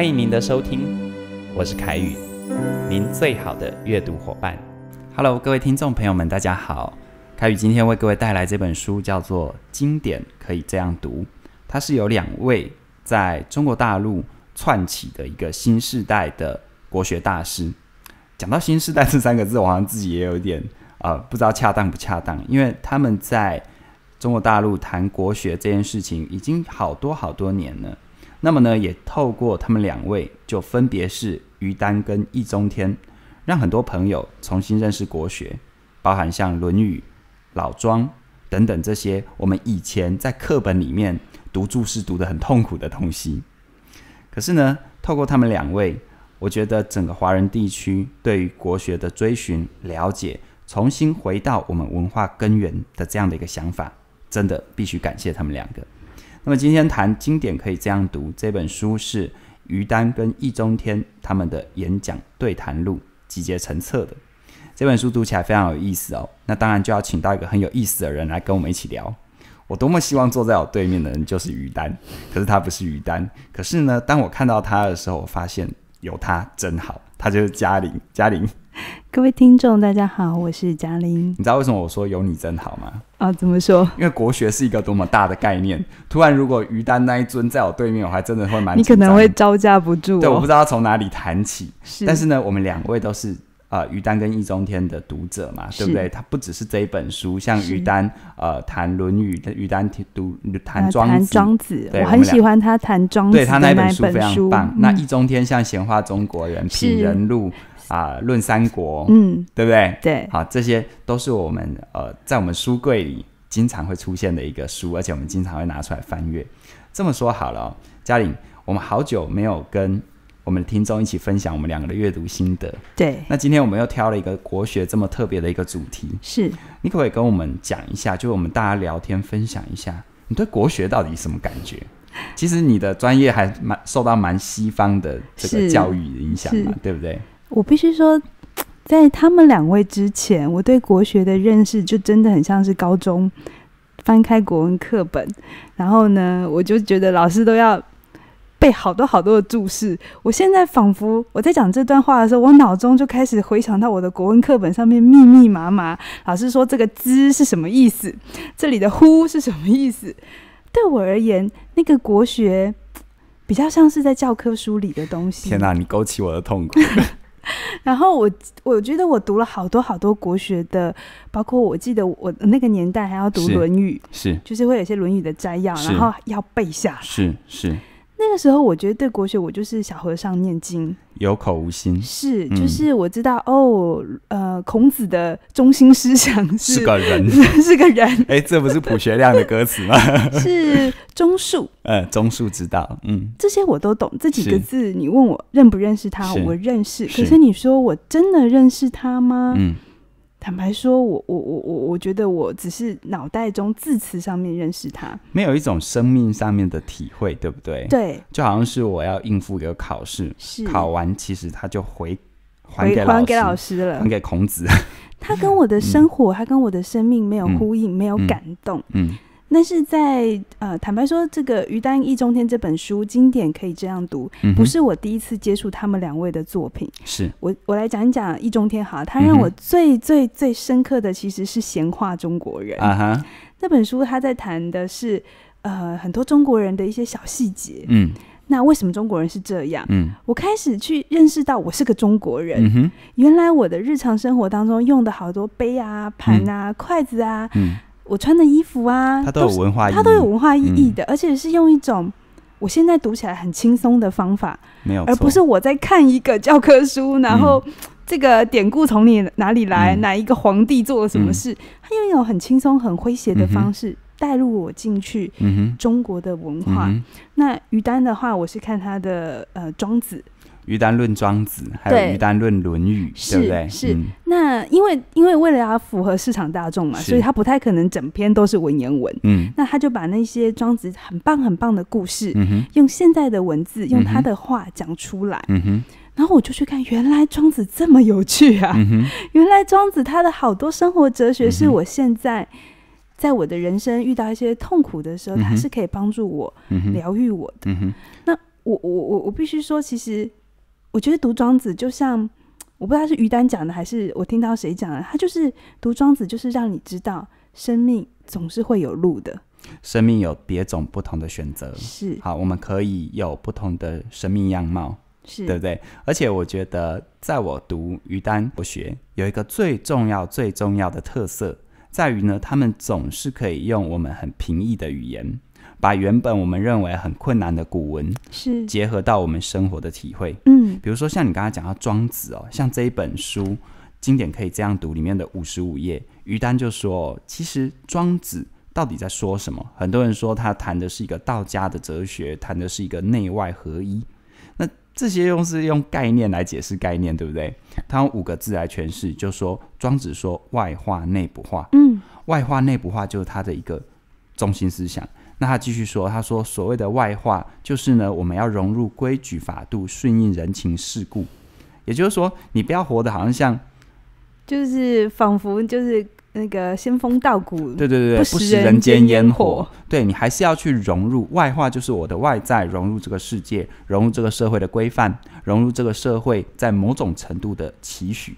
欢迎您的收听，我是凯宇，您最好的阅读伙伴。Hello，各位听众朋友们，大家好。凯宇今天为各位带来这本书，叫做《经典可以这样读》，它是由两位在中国大陆串起的一个新时代的国学大师。讲到“新时代”这三个字，我好像自己也有点呃，不知道恰当不恰当，因为他们在中国大陆谈国学这件事情已经好多好多年了。那么呢，也透过他们两位，就分别是于丹跟易中天，让很多朋友重新认识国学，包含像《论语》《老庄》等等这些我们以前在课本里面读注释读得很痛苦的东西。可是呢，透过他们两位，我觉得整个华人地区对于国学的追寻、了解，重新回到我们文化根源的这样的一个想法，真的必须感谢他们两个。那么今天谈经典可以这样读，这本书是于丹跟易中天他们的演讲对谈录集结成册的。这本书读起来非常有意思哦。那当然就要请到一个很有意思的人来跟我们一起聊。我多么希望坐在我对面的人就是于丹，可是他不是于丹。可是呢，当我看到他的时候，我发现有他真好，他就是嘉玲，嘉玲。各位听众，大家好，我是贾玲。你知道为什么我说有你真好吗？啊，怎么说？因为国学是一个多么大的概念。突然，如果于丹那一尊在我对面，我还真的会蛮，你可能会招架不住。对，我不知道从哪里谈起。但是呢，我们两位都是啊，于丹跟易中天的读者嘛，对不对？他不只是这一本书，像于丹呃谈《论语》的，于丹读谈庄子，庄子，我很喜欢他谈庄，子，对他那本书非常棒。那易中天像《闲话中国人》《品人录》。啊，论三国，嗯，对不对？对，好，这些都是我们呃，在我们书柜里经常会出现的一个书，而且我们经常会拿出来翻阅。这么说好了哦，嘉玲，我们好久没有跟我们的听众一起分享我们两个的阅读心得。对，那今天我们又挑了一个国学这么特别的一个主题，是，你可不可以跟我们讲一下？就我们大家聊天分享一下，你对国学到底什么感觉？其实你的专业还蛮受到蛮西方的这个教育影响嘛，对不对？我必须说，在他们两位之前，我对国学的认识就真的很像是高中翻开国文课本，然后呢，我就觉得老师都要背好多好多的注释。我现在仿佛我在讲这段话的时候，我脑中就开始回想到我的国文课本上面密密麻麻老师说这个“之”是什么意思，这里的“乎”是什么意思？对我而言，那个国学比较像是在教科书里的东西。天哪，你勾起我的痛苦。然后我我觉得我读了好多好多国学的，包括我记得我那个年代还要读《论语》，是就是会有些《论语》的摘要，然后要背下，是是。那个时候，我觉得对国学，我就是小和尚念经，有口无心。是，就是我知道哦，呃，孔子的中心思想是个人，是个人。哎，这不是朴学亮的歌词吗？是中恕，呃，中恕之道。嗯，这些我都懂。这几个字，你问我认不认识他，我认识。可是你说我真的认识他吗？嗯。坦白说，我我我我我觉得我只是脑袋中字词上面认识他，没有一种生命上面的体会，对不对？对，就好像是我要应付一个考试，考完其实他就回还给还给老师了，还给孔子。他跟我的生活，他跟我的生命没有呼应，没有感动，嗯。但是在呃，坦白说，这个于丹、易中天这本书经典可以这样读，不是我第一次接触他们两位的作品。是，我我来讲一讲易中天哈，他让我最最最深刻的其实是《闲话中国人》啊哈。那本书他在谈的是呃很多中国人的一些小细节，嗯，那为什么中国人是这样？嗯，我开始去认识到我是个中国人，原来我的日常生活当中用的好多杯啊、盘啊、筷子啊，嗯。我穿的衣服啊，它都有文化，它都有文化意义的，而且是用一种我现在读起来很轻松的方法，没有，而不是我在看一个教科书，然后这个典故从你哪里来，哪一个皇帝做了什么事，他用一种很轻松、很诙谐的方式带入我进去中国的文化。那于丹的话，我是看他的呃《庄子》。于丹论庄子，还有于丹论《论语》，对不对？是那因为因为为了要符合市场大众嘛，所以他不太可能整篇都是文言文。嗯，那他就把那些庄子很棒很棒的故事，用现在的文字，用他的话讲出来。嗯哼，然后我就去看，原来庄子这么有趣啊！原来庄子他的好多生活哲学，是我现在在我的人生遇到一些痛苦的时候，他是可以帮助我疗愈我的。那我我我我必须说，其实。我觉得读庄子，就像我不知道是于丹讲的还是我听到谁讲的，他就是读庄子，就是让你知道生命总是会有路的，生命有别种不同的选择。是好，我们可以有不同的生命样貌，是对不对？而且我觉得，在我读于丹国学有一个最重要、最重要的特色，在于呢，他们总是可以用我们很平易的语言。把原本我们认为很困难的古文是结合到我们生活的体会，嗯，比如说像你刚才讲到《庄子》哦，像这一本书经典可以这样读里面的五十五页，于丹就说，其实《庄子》到底在说什么？很多人说他谈的是一个道家的哲学，谈的是一个内外合一。那这些用是用概念来解释概念，对不对？他用五个字来诠释，就说《庄子》说外化内部化，嗯，外化内部化就是他的一个中心思想。那他继续说，他说所谓的外化，就是呢，我们要融入规矩法度，顺应人情世故。也就是说，你不要活得好像像，就是仿佛就是那个仙风道骨，对对对，不食人间烟火。对你还是要去融入外化，就是我的外在融入这个世界，融入这个社会的规范，融入这个社会在某种程度的期许。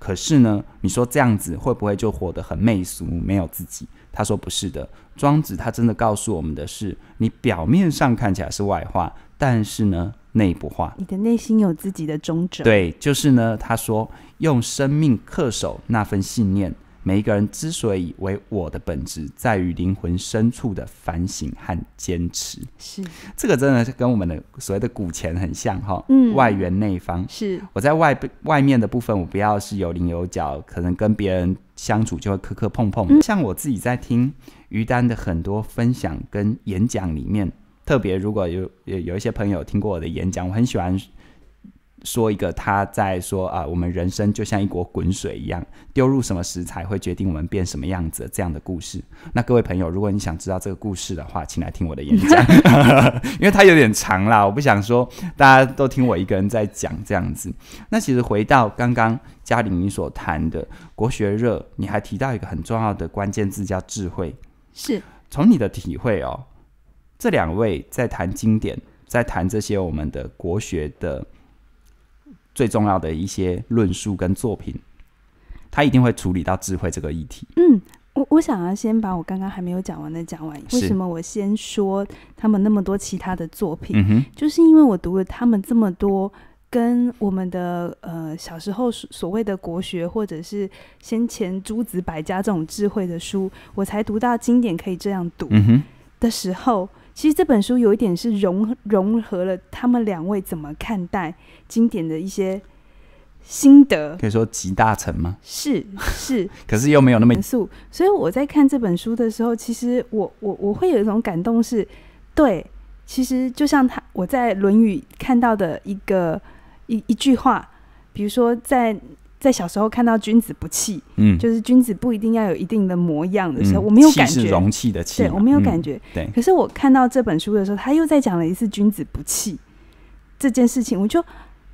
可是呢，你说这样子会不会就活得很媚俗，没有自己？他说：“不是的，庄子他真的告诉我们的是，你表面上看起来是外化，但是呢，内部化。你的内心有自己的忠旨。对，就是呢。他说，用生命恪守那份信念。”每一个人之所以为我的本质，在于灵魂深处的反省和坚持。是这个真的是跟我们的所谓的古钱很像哈，嗯，外圆内方。是我在外外面的部分，我不要是有棱有角，可能跟别人相处就会磕磕碰碰。像我自己在听于丹的很多分享跟演讲里面，特别如果有有一些朋友听过我的演讲，我很喜欢。说一个他在说啊，我们人生就像一锅滚水一样，丢入什么食材会决定我们变什么样子这样的故事。那各位朋友，如果你想知道这个故事的话，请来听我的演讲，因为它有点长啦，我不想说大家都听我一个人在讲这样子。那其实回到刚刚嘉玲你所谈的国学热，你还提到一个很重要的关键字叫智慧，是从你的体会哦。这两位在谈经典，在谈这些我们的国学的。最重要的一些论述跟作品，他一定会处理到智慧这个议题。嗯，我我想要先把我刚刚还没有讲完的讲完。为什么我先说他们那么多其他的作品？就是因为我读了他们这么多跟我们的呃小时候所谓的国学或者是先前诸子百家这种智慧的书，我才读到经典可以这样读的时候。其实这本书有一点是融融合了他们两位怎么看待经典的一些心得，可以说集大成吗？是是，可是又没有那么严肃。所以我在看这本书的时候，其实我我我会有一种感动，是对，其实就像他我在《论语》看到的一个一一句话，比如说在。在小时候看到“君子不器”，嗯，就是君子不一定要有一定的模样的时候，我没有感觉容器的器，对我没有感觉。对，可是我看到这本书的时候，他又在讲了一次“君子不器”这件事情，我就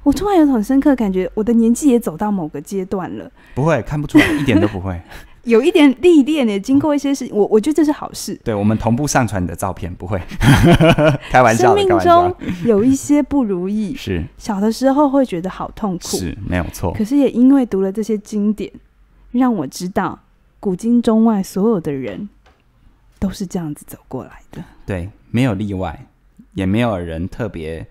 我突然有种深刻感觉，我的年纪也走到某个阶段了。不会，看不出一点都不会。有一点历练，也经过一些事，我我觉得这是好事。对我们同步上传你的照片，不会 开玩笑。生命中有一些不如意，是小的时候会觉得好痛苦，是没有错。可是也因为读了这些经典，让我知道古今中外所有的人都是这样子走过来的，对，没有例外，也没有人特别。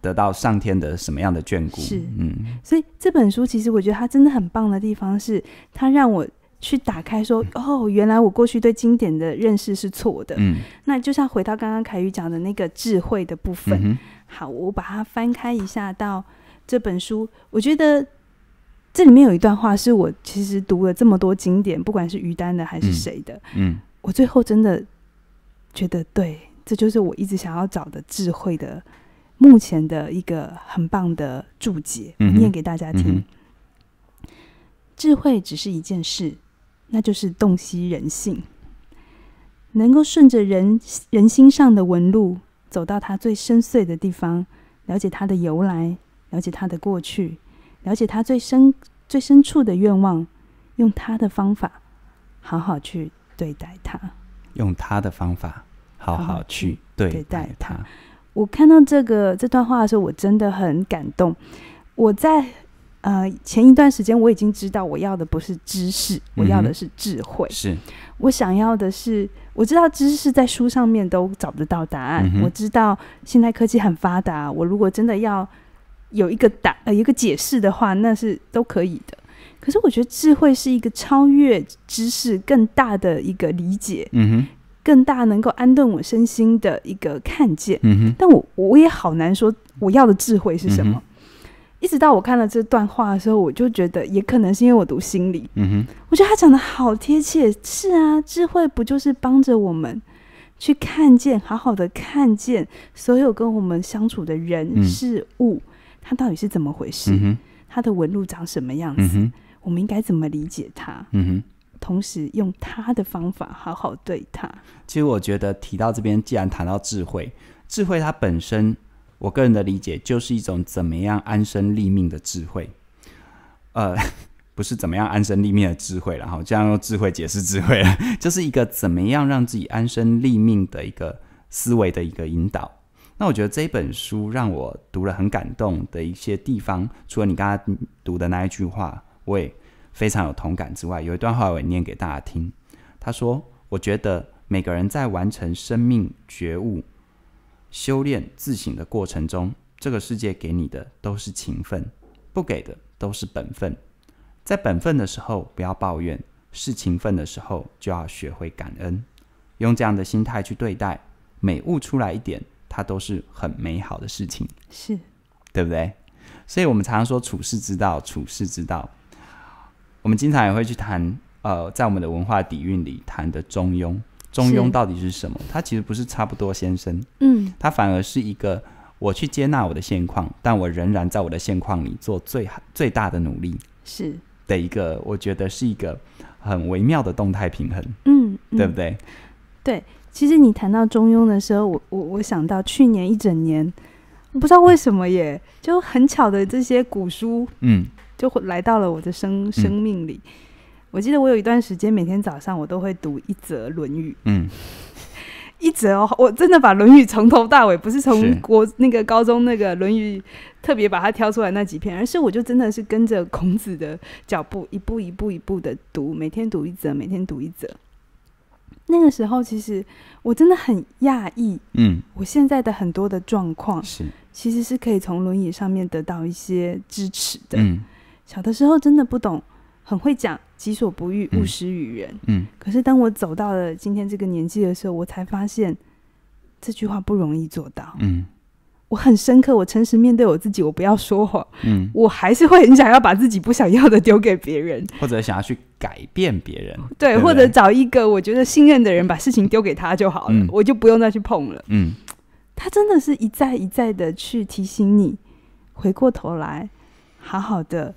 得到上天的什么样的眷顾？是，嗯，所以这本书其实我觉得它真的很棒的地方是，它让我去打开说，哦，原来我过去对经典的认识是错的。嗯，那就像回到刚刚凯宇讲的那个智慧的部分，好，我把它翻开一下到这本书，我觉得这里面有一段话是我其实读了这么多经典，不管是于丹的还是谁的，嗯，我最后真的觉得对，这就是我一直想要找的智慧的。目前的一个很棒的注解，念给大家听。智慧只是一件事，那就是洞悉人性，能够顺着人人心上的纹路，走到他最深邃的地方，了解他的由来，了解他的过去，了解他最深最深处的愿望，用他的方法，好好去对待他，用他的方法，好好去对待他。我看到这个这段话的时候，我真的很感动。我在呃前一段时间，我已经知道我要的不是知识，我要的是智慧。是我想要的是，我知道知识在书上面都找不到答案。我知道现在科技很发达，我如果真的要有一个答呃一个解释的话，那是都可以的。可是我觉得智慧是一个超越知识更大的一个理解。嗯哼。更大能够安顿我身心的一个看见，嗯但我我也好难说我要的智慧是什么。一直到我看了这段话的时候，我就觉得，也可能是因为我读心理，嗯哼，我觉得他讲的好贴切，是啊，智慧不就是帮着我们去看见，好好的看见所有跟我们相处的人事物，它到底是怎么回事，它的纹路长什么样子，我们应该怎么理解它，嗯哼。同时用他的方法好好对他。其实我觉得提到这边，既然谈到智慧，智慧它本身，我个人的理解就是一种怎么样安身立命的智慧。呃，不是怎么样安身立命的智慧，然后这样用智慧解释智慧，就是一个怎么样让自己安身立命的一个思维的一个引导。那我觉得这本书让我读了很感动的一些地方，除了你刚刚读的那一句话，我也。非常有同感之外，有一段话我也念给大家听。他说：“我觉得每个人在完成生命觉悟、修炼、自省的过程中，这个世界给你的都是情分，不给的都是本分。在本分的时候不要抱怨，是情分的时候就要学会感恩。用这样的心态去对待，每悟出来一点，它都是很美好的事情，是，对不对？所以我们常说处世之道，处世之道。”我们经常也会去谈，呃，在我们的文化底蕴里谈的中庸，中庸到底是什么？它其实不是差不多先生，嗯，它反而是一个我去接纳我的现况，但我仍然在我的现况里做最最大的努力，是的一个，我觉得是一个很微妙的动态平衡，嗯，对不对？对，其实你谈到中庸的时候，我我我想到去年一整年，不知道为什么耶，就很巧的这些古书，嗯。就会来到了我的生生命里。我记得我有一段时间，每天早上我都会读一则《论语》。嗯，一则哦，我真的把《论语》从头到尾，不是从国那个高中那个《论语》，特别把它挑出来那几篇，而是我就真的是跟着孔子的脚步，一步一步一步的读，每天读一则，每天读一则。那个时候，其实我真的很讶异。嗯，我现在的很多的状况是，其实是可以从《论语》上面得到一些支持的。嗯。小的时候真的不懂，很会讲“己所不欲，勿施于人”。嗯，可是当我走到了今天这个年纪的时候，我才发现这句话不容易做到。嗯，我很深刻，我诚实面对我自己，我不要说谎。嗯，我还是会很想要把自己不想要的丢给别人，或者想要去改变别人。对，或者找一个我觉得信任的人，把事情丢给他就好了，我就不用再去碰了。嗯，他真的是一再一再的去提醒你，回过头来，好好的。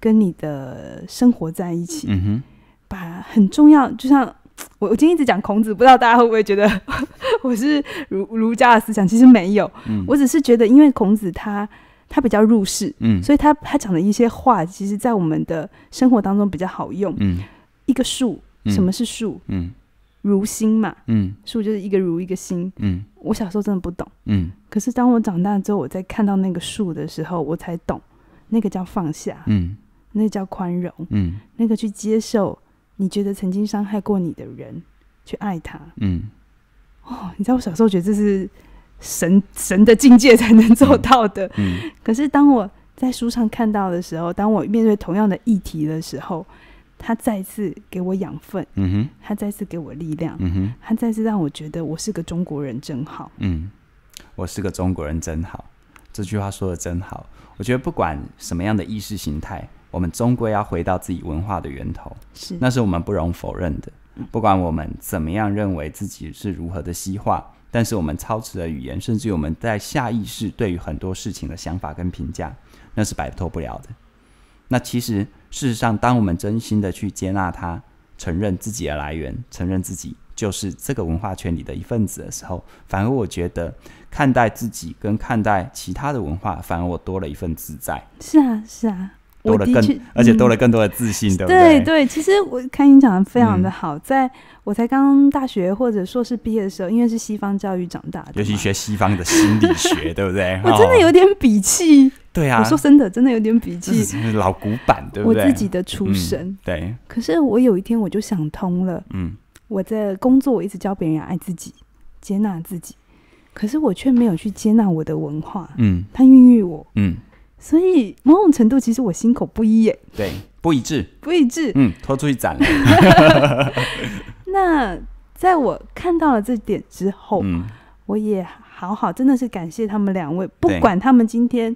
跟你的生活在一起，把很重要。就像 我我今天一直讲孔子，不知道大家会不会觉得 我是儒儒家的思想？其实没有，我只是觉得因为孔子他他比较入世，嗯，所以他他讲的一些话，其实在我们的生活当中比较好用。嗯，一个树，什么是树？嗯，如心嘛，嗯，树就是一个如一个心，嗯，我小时候真的不懂，嗯，可是当我长大之后，我在看到那个树的时候，我才懂，那个叫放下，嗯。那叫宽容，嗯，那个去接受你觉得曾经伤害过你的人，去爱他，嗯，哦，你知道我小时候觉得这是神神的境界才能做到的，嗯，可是当我在书上看到的时候，当我面对同样的议题的时候，他再次给我养分，嗯哼，他再次给我力量，嗯哼，他再次让我觉得我是个中国人真好，嗯，我是个中国人真好，这句话说的真好，我觉得不管什么样的意识形态。我们终归要回到自己文化的源头，是，那是我们不容否认的。不管我们怎么样认为自己是如何的西化，但是我们操持的语言，甚至我们在下意识对于很多事情的想法跟评价，那是摆脱不了的。那其实，事实上，当我们真心的去接纳他，承认自己的来源，承认自己就是这个文化圈里的一份子的时候，反而我觉得看待自己跟看待其他的文化，反而我多了一份自在。是啊，是啊。多了更，而且多了更多的自信，对不对？对对，其实我看你讲的非常的好，在我才刚大学或者硕士毕业的时候，因为是西方教育长大的，尤其学西方的心理学，对不对？我真的有点鄙气，对啊，我说真的，真的有点鄙气，老古板，对不对？自己的出身，对。可是我有一天我就想通了，嗯，我在工作我一直教别人要爱自己、接纳自己，可是我却没有去接纳我的文化，嗯，它孕育我，嗯。所以某种程度，其实我心口不一耶。对，不一致，不一致。嗯，拖出去斩了。那在我看到了这点之后，嗯，我也好好，真的是感谢他们两位。不管他们今天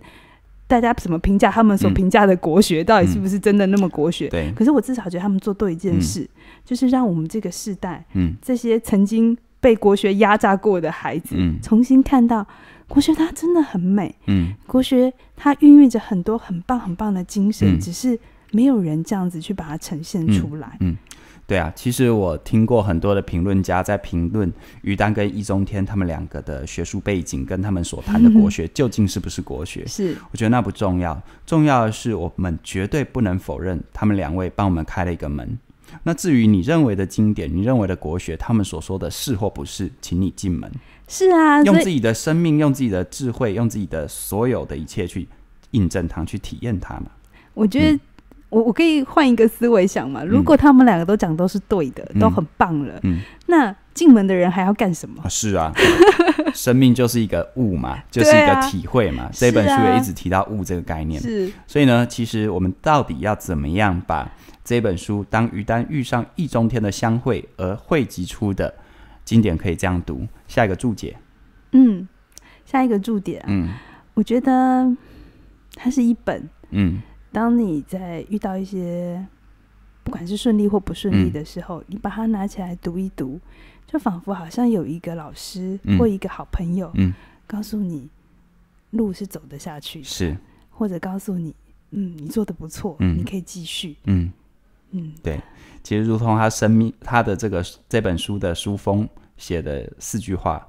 大家怎么评价他们所评价的国学，到底是不是真的那么国学？对。可是我至少觉得他们做对一件事，就是让我们这个世代，嗯，这些曾经被国学压榨过的孩子，嗯，重新看到。国学它真的很美，嗯，国学它孕育着很多很棒很棒的精神，只是没有人这样子去把它呈现出来。嗯，对啊，其实我听过很多的评论家在评论于丹跟易中天他们两个的学术背景跟他们所谈的国学，究竟是不是国学？是，我觉得那不重要，重要的是我们绝对不能否认他们两位帮我们开了一个门。那至于你认为的经典，你认为的国学，他们所说的是或不是，请你进门。是啊，用自己的生命，用自己的智慧，用自己的所有的一切去印证它，去体验它嘛。我觉得，我我可以换一个思维想嘛。如果他们两个都讲都是对的，都很棒了，嗯，那进门的人还要干什么？是啊，生命就是一个悟嘛，就是一个体会嘛。这本书也一直提到“悟”这个概念，是。所以呢，其实我们到底要怎么样把这本书当于丹遇上易中天的相会而汇集出的？经典可以这样读，下一个注解。嗯，下一个注点。嗯，我觉得它是一本。嗯，当你在遇到一些不管是顺利或不顺利的时候，你把它拿起来读一读，就仿佛好像有一个老师或一个好朋友，嗯，告诉你路是走得下去，是，或者告诉你，嗯，你做的不错，你可以继续。嗯嗯，对，其实如同他生命，他的这个这本书的书封。写的四句话，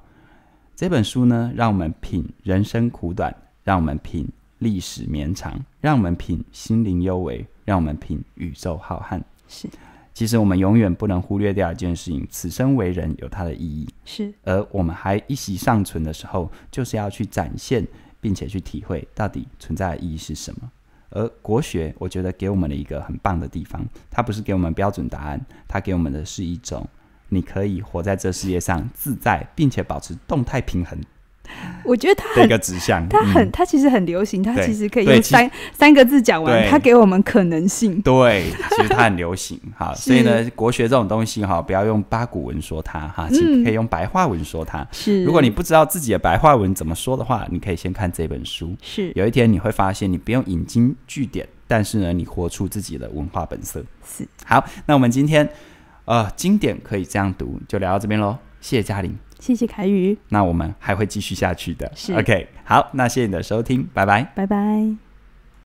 这本书呢，让我们品人生苦短，让我们品历史绵长，让我们品心灵幽微，让我们品宇宙浩瀚。是，其实我们永远不能忽略掉一件事情，此生为人有它的意义。是，而我们还一息尚存的时候，就是要去展现，并且去体会到底存在的意义是什么。而国学，我觉得给我们的一个很棒的地方，它不是给我们标准答案，它给我们的是一种。你可以活在这世界上自在，并且保持动态平衡。我觉得它一个指向，它很，它其实很流行，它其实可以用三三个字讲完，它给我们可能性。对，其实它很流行。好，所以呢，国学这种东西哈，不要用八股文说它哈，实可以用白话文说它。是，如果你不知道自己的白话文怎么说的话，你可以先看这本书。是，有一天你会发现，你不用引经据典，但是呢，你活出自己的文化本色。是，好，那我们今天。啊，经典可以这样读，就聊到这边喽。谢谢嘉玲，谢谢凯宇，那我们还会继续下去的。是 OK，好，那谢谢你的收听，拜拜，拜拜。